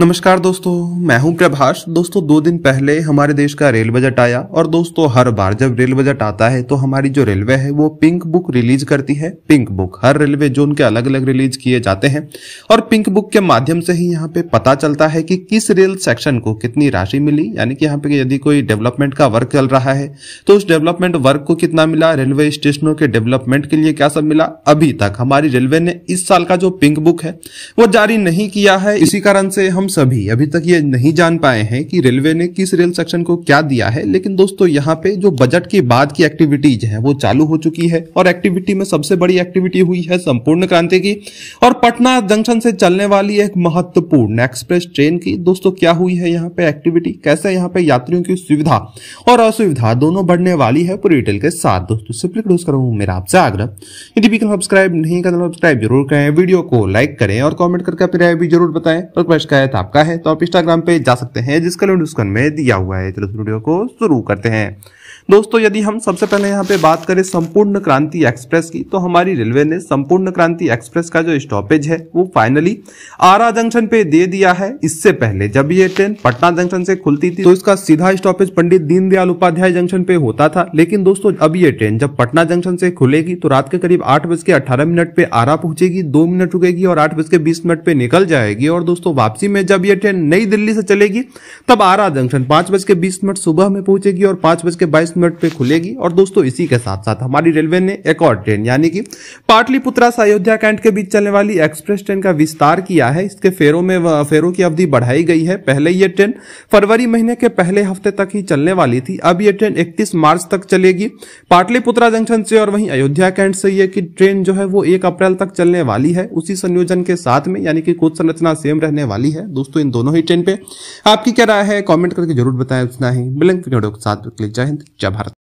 नमस्कार दोस्तों मैं हूं प्रभाष दोस्तों दो दिन पहले हमारे देश का रेल बजट आया और दोस्तों हर बार जब रेल बजट आता है तो हमारी जो रेलवे है वो पिंक बुक रिलीज करती है पिंक बुक हर रेलवे जोन के अलग अलग रिलीज किए जाते हैं और पिंक बुक के माध्यम से ही यहाँ पे पता चलता है कि किस रेल सेक्शन को कितनी राशि मिली यानी कि यहाँ पे यदि कोई डेवलपमेंट का वर्क चल रहा है तो उस डेवलपमेंट वर्क को कितना मिला रेलवे स्टेशनों के डेवलपमेंट के लिए क्या सब मिला अभी तक हमारी रेलवे ने इस साल का जो पिंक बुक है वो जारी नहीं किया है इसी कारण से हम हम सभी अभी तक ये नहीं जान पाए हैं कि रेलवे ने किस रेल सेक्शन को क्या दिया है लेकिन दोस्तों यहाँ पे जो बजट के बाद की एक्टिविटीज है वो चालू हो चुकी है और एक्टिविटी में सबसे बड़ी एक्टिविटी हुई है संपूर्ण क्रांति की और पटना जंक्शन से चलने वाली एक महत्वपूर्ण एक्सप्रेस ट्रेन की दोस्तों क्या हुई है यहाँ पे एक्टिविटी कैसे यहाँ पे यात्रियों की सुविधा और असुविधा दोनों बढ़ने वाली है पूरी डिटेल के साथ दोस्तों सिंपली क्लोज करूँ मेरा आपसे आग्रह यदि भी सब्सक्राइब नहीं करना तो सब्सक्राइब जरूर करें वीडियो को लाइक करें और कॉमेंट करके अपनी राय भी जरूर बताएं और क्वेश्चन शिकायत आपका है तो आप इंस्टाग्राम पे जा सकते हैं जिसका लिंक डिस्क्रिप्शन में दिया हुआ है चलो वीडियो को शुरू करते हैं दोस्तों यदि हम सबसे पहले यहाँ पे बात करें संपूर्ण क्रांति एक्सप्रेस की तो हमारी रेलवे ने संपूर्ण क्रांति एक्सप्रेस का जो स्टॉपेज है वो फाइनली आरा जंक्शन पे दे दिया है इससे पहले जब ये ट्रेन पटना जंक्शन से खुलती थी तो इसका सीधा स्टॉपेज पंडित दीनदयाल उपाध्याय जंक्शन पे होता था लेकिन दोस्तों अब ये ट्रेन जब पटना जंक्शन से खुलेगी तो रात के करीब आठ बज के अठारह मिनट पे आरा पहुंचेगी दो मिनट रुकेगी और आठ बज के बीस मिनट पे निकल जाएगी और दोस्तों वापसी में जब ये ट्रेन नई दिल्ली से चलेगी तब आरा जंक्शन पांच बज के बीस मिनट सुबह में पहुंचेगी और पांच बज के बाईस मिनट पे खुलेगी और दोस्तों इसी के साथ साथ हमारी रेलवे ने एक और ट्रेन यानी कि पाटलिपुत्रा से अयोध्या कैंट के बीच चलने वाली एक्सप्रेस ट्रेन का विस्तार किया है इसके फेरों में फेरों की अवधि बढ़ाई गई है पहले ये ट्रेन फरवरी महीने के पहले हफ्ते तक ही चलने वाली थी अब ये ट्रेन इकतीस मार्च तक चलेगी पाटलिपुत्रा जंक्शन से और वहीं अयोध्या कैंट से यह कि ट्रेन जो है वो एक अप्रैल तक चलने वाली है उसी संयोजन के साथ में यानी कि कुछ संरचना सेम रहने वाली है दोस्तों इन दोनों ही ट्रेन पे आपकी क्या राय है कमेंट करके जरूर बताएं उतना ही मिलेंगे वीडियो के साथ जय हिंद जय Jabhart.